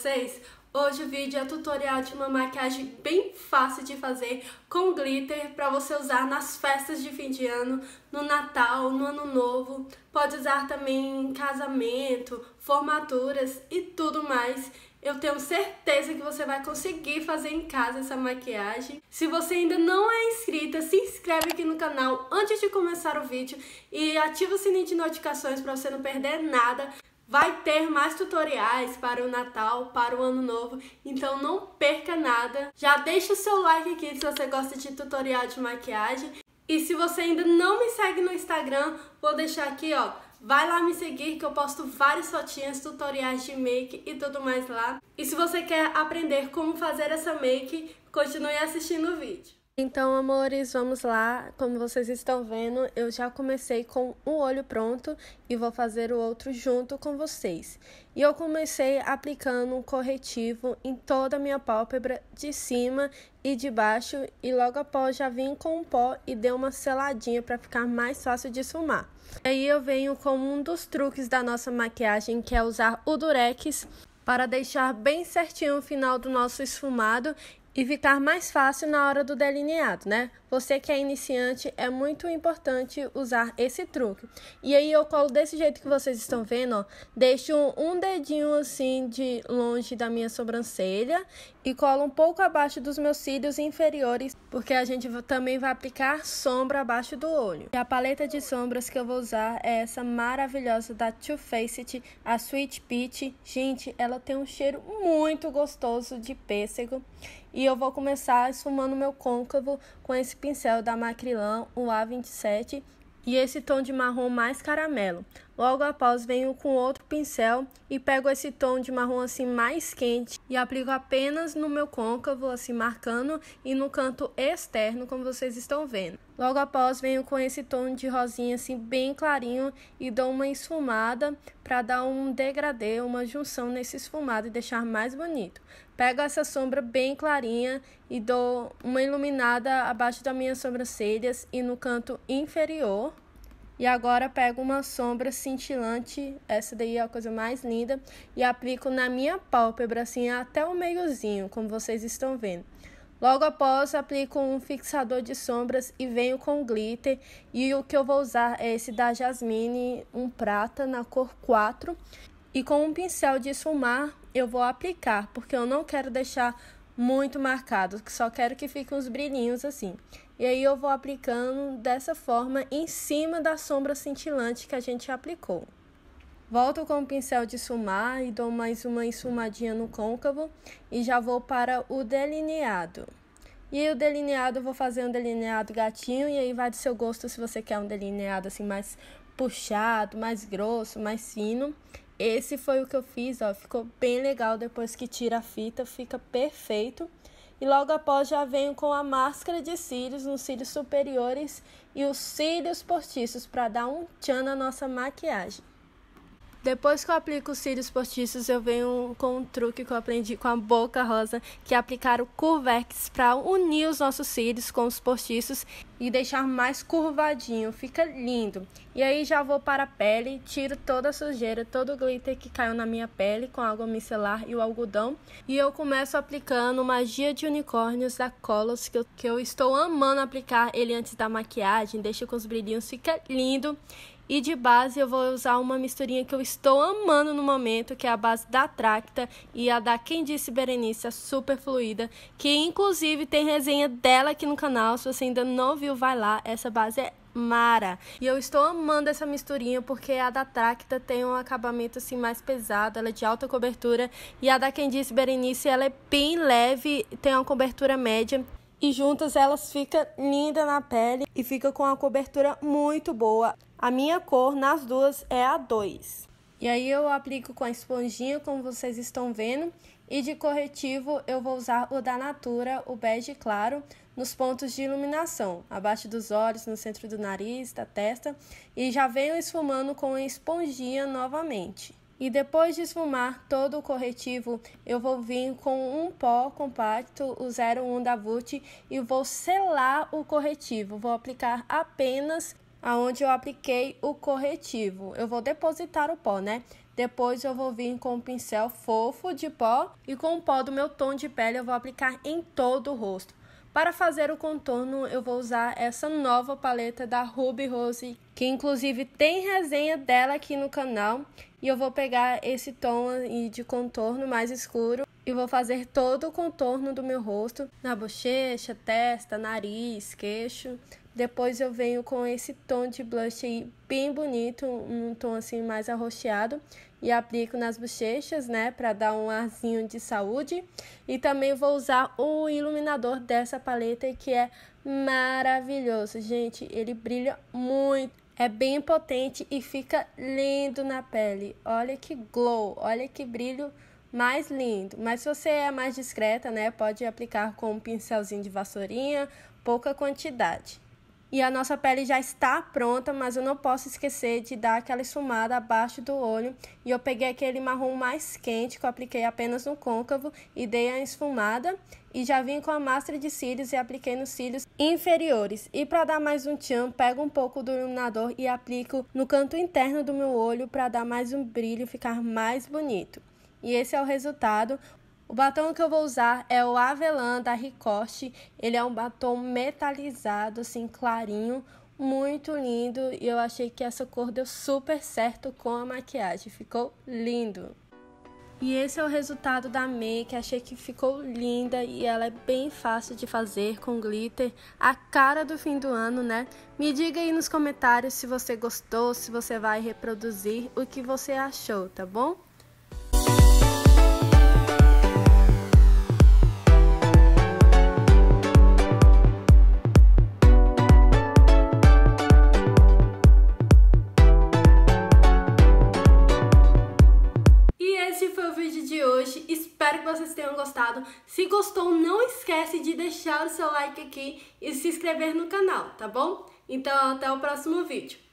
vocês? Hoje o vídeo é tutorial de uma maquiagem bem fácil de fazer com glitter para você usar nas festas de fim de ano, no Natal, no Ano Novo. Pode usar também em casamento, formaturas e tudo mais. Eu tenho certeza que você vai conseguir fazer em casa essa maquiagem. Se você ainda não é inscrita, se inscreve aqui no canal antes de começar o vídeo e ativa o sininho de notificações para você não perder nada. Vai ter mais tutoriais para o Natal, para o Ano Novo, então não perca nada. Já deixa o seu like aqui se você gosta de tutorial de maquiagem. E se você ainda não me segue no Instagram, vou deixar aqui, ó, Vai lá me seguir que eu posto várias fotinhas, tutoriais de make e tudo mais lá. E se você quer aprender como fazer essa make, continue assistindo o vídeo. Então, amores, vamos lá. Como vocês estão vendo, eu já comecei com um olho pronto e vou fazer o outro junto com vocês. E eu comecei aplicando um corretivo em toda a minha pálpebra, de cima e de baixo, e logo após já vim com um pó e dei uma seladinha para ficar mais fácil de esfumar. Aí eu venho com um dos truques da nossa maquiagem, que é usar o durex para deixar bem certinho o final do nosso esfumado e ficar mais fácil na hora do delineado, né? Você que é iniciante, é muito importante usar esse truque. E aí eu colo desse jeito que vocês estão vendo, ó. Deixo um dedinho assim de longe da minha sobrancelha e colo um pouco abaixo dos meus cílios inferiores, porque a gente também vai aplicar sombra abaixo do olho. E a paleta de sombras que eu vou usar é essa maravilhosa da Too Faced, a Sweet Peach. Gente, ela tem um cheiro muito gostoso de pêssego. E eu vou começar esfumando meu côncavo com esse pincel da Macrylan, o A27, e esse tom de marrom mais caramelo. Logo após, venho com outro pincel e pego esse tom de marrom assim mais quente e aplico apenas no meu côncavo, assim marcando, e no canto externo, como vocês estão vendo. Logo após, venho com esse tom de rosinha assim bem clarinho e dou uma esfumada para dar um degradê, uma junção nesse esfumado e deixar mais bonito. Pego essa sombra bem clarinha e dou uma iluminada abaixo das minhas sobrancelhas e no canto inferior. E agora pego uma sombra cintilante, essa daí é a coisa mais linda, e aplico na minha pálpebra, assim, até o meiozinho, como vocês estão vendo. Logo após, aplico um fixador de sombras e venho com glitter. E o que eu vou usar é esse da Jasmine, um prata, na cor 4. E com um pincel de esfumar, eu vou aplicar, porque eu não quero deixar muito marcado, que só quero que fiquem uns brilhinhos assim. E aí eu vou aplicando dessa forma em cima da sombra cintilante que a gente aplicou. Volto com o pincel de sumar e dou mais uma ensumadinha no côncavo e já vou para o delineado. E aí, o delineado, eu vou fazer um delineado gatinho, e aí vai do seu gosto se você quer um delineado assim mais puxado, mais grosso, mais fino. Esse foi o que eu fiz, ó, ficou bem legal depois que tira a fita, fica perfeito. E logo após já venho com a máscara de cílios nos cílios superiores e os cílios postiços para dar um tchan na nossa maquiagem. Depois que eu aplico os cílios postiços, eu venho com um truque que eu aprendi com a Boca Rosa, que é aplicar o Curvex para unir os nossos cílios com os postiços e deixar mais curvadinho. Fica lindo. E aí já vou para a pele, tiro toda a sujeira, todo o glitter que caiu na minha pele com água micelar e o algodão. E eu começo aplicando Magia de Unicórnios da Colos que eu, que eu estou amando aplicar ele antes da maquiagem. Deixa com os brilhinhos, fica lindo. E de base eu vou usar uma misturinha que eu estou amando no momento, que é a base da Tracta e a da Quem Disse Berenice, a super fluida, que inclusive tem resenha dela aqui no canal. Se você ainda não viu, vai lá. Essa base é Mara. E eu estou amando essa misturinha porque a da Tracta tem um acabamento assim mais pesado, ela é de alta cobertura e a da Quem disse Berenice ela é bem leve, tem uma cobertura média. E juntas elas ficam linda na pele e fica com uma cobertura muito boa. A minha cor nas duas é a 2. E aí eu aplico com a esponjinha, como vocês estão vendo. E de corretivo eu vou usar o da Natura, o bege claro, nos pontos de iluminação, abaixo dos olhos, no centro do nariz, da testa. E já venho esfumando com a esponjinha novamente. E depois de esfumar todo o corretivo, eu vou vir com um pó compacto, o 01 da Vult, e vou selar o corretivo. Vou aplicar apenas aonde eu apliquei o corretivo. Eu vou depositar o pó, né? Depois eu vou vir com um pincel fofo de pó e com o pó do meu tom de pele eu vou aplicar em todo o rosto. Para fazer o contorno, eu vou usar essa nova paleta da Ruby Rose, que inclusive tem resenha dela aqui no canal. E eu vou pegar esse tom de contorno mais escuro e vou fazer todo o contorno do meu rosto, na bochecha, testa, nariz, queixo. Depois eu venho com esse tom de blush aí bem bonito, um tom assim mais arroxeado, e aplico nas bochechas, né, para dar um arzinho de saúde. E também vou usar o iluminador dessa paleta que é maravilhoso, gente, ele brilha muito, é bem potente e fica lindo na pele. Olha que glow, olha que brilho mais lindo. Mas se você é mais discreta, né, pode aplicar com um pincelzinho de vassourinha, pouca quantidade. E a nossa pele já está pronta, mas eu não posso esquecer de dar aquela esfumada abaixo do olho. E eu peguei aquele marrom mais quente que eu apliquei apenas no côncavo e dei a esfumada. E já vim com a máscara de cílios e apliquei nos cílios inferiores. E para dar mais um tchan, pego um pouco do iluminador e aplico no canto interno do meu olho para dar mais um brilho e ficar mais bonito. E esse é o resultado. O batom que eu vou usar é o Avelã da Ricoste. Ele é um batom metalizado, assim, clarinho, muito lindo. E eu achei que essa cor deu super certo com a maquiagem. Ficou lindo. E esse é o resultado da make, achei que ficou linda e ela é bem fácil de fazer com glitter, a cara do fim do ano, né? Me diga aí nos comentários se você gostou, se você vai reproduzir, o que você achou, tá bom? Espero que vocês tenham gostado. Se gostou, não esquece de deixar o seu like aqui e se inscrever no canal, tá bom? Então, até o próximo vídeo.